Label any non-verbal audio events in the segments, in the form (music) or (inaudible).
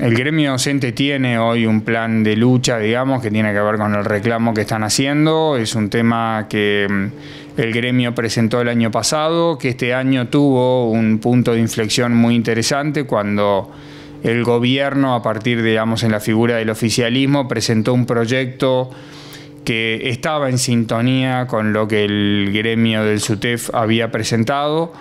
El gremio docente tiene hoy un plan de lucha, digamos, que tiene que ver con el reclamo que están haciendo. Es un tema que mm, el gremio presentó el año pasado, que este año tuvo un punto de inflexión muy interesante cuando el gobierno, a partir, digamos, en la figura del oficialismo, presentó un proyecto que estaba en sintonía con lo que el gremio del SUTEF había presentado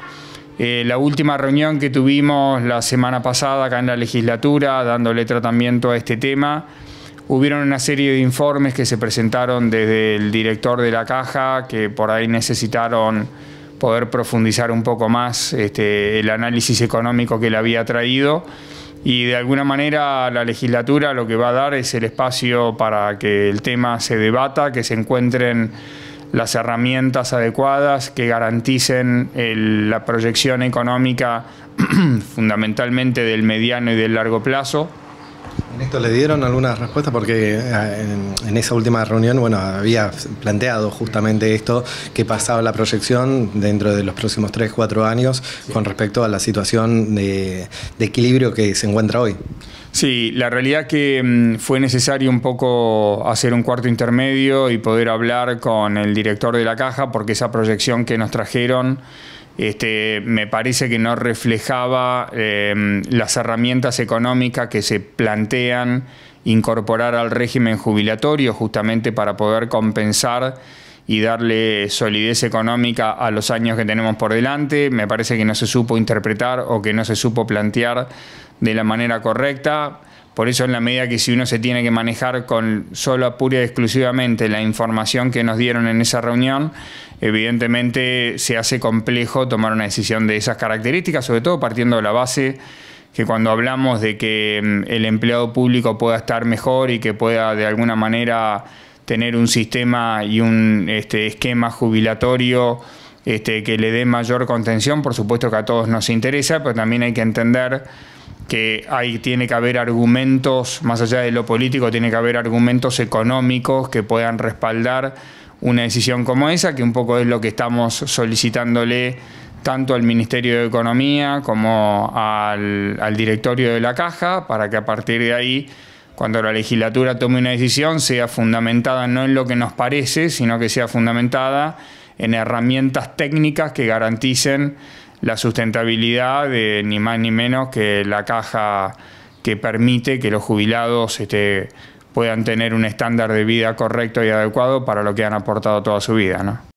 eh, la última reunión que tuvimos la semana pasada acá en la legislatura, dándole tratamiento a este tema, hubieron una serie de informes que se presentaron desde el director de la caja, que por ahí necesitaron poder profundizar un poco más este, el análisis económico que le había traído y de alguna manera la legislatura lo que va a dar es el espacio para que el tema se debata, que se encuentren las herramientas adecuadas que garanticen la proyección económica (clears throat) fundamentalmente del mediano y del largo plazo. esto le dieron algunas respuestas porque eh, en, esa última reunión, bueno, había planteado justamente esto, que pasaba la proyección dentro de los próximos 3, 4 años con respecto a la situación de equilibrio que se encuentra hoy. Sí, la realidad que mm, fue necesario un poco hacer un cuarto intermedio y poder hablar con el director de la caja porque esa proyección que nos trajeron este, me parece que no reflejaba em, las herramientas económicas que se plantean incorporar al régimen jubilatorio justamente para poder compensar y darle solidez económica a los años que tenemos por delante. Me parece que no se supo interpretar o que no se supo plantear de la manera correcta. Por eso en la medida que si uno se tiene que manejar con solo pura y exclusivamente la información que nos dieron en esa reunión, evidentemente se hace complejo tomar una decisión de esas características, sobre todo partiendo de la base que cuando hablamos de que mm, el empleado público pueda estar mejor y que pueda de alguna manera tener un sistema y un este, esquema jubilatorio este, que le dé mayor contención, por supuesto que a todos nos interesa, pero también hay que entender que hay, tiene que haber argumentos, más allá de lo político, tiene que haber argumentos económicos que puedan respaldar una decisión como esa, que un poco es lo que estamos solicitándole tanto al Ministerio de Economía como al, al directorio de la Caja, para que a partir de ahí cuando la legislatura tome una decisión sea fundamentada no en lo que nos parece, sino que sea fundamentada en herramientas técnicas que garanticen la sustentabilidad de ni más ni menos que la caja que permite que los jubilados este, puedan tener un estándar de vida correcto y adecuado para lo que han aportado toda su vida. ¿no?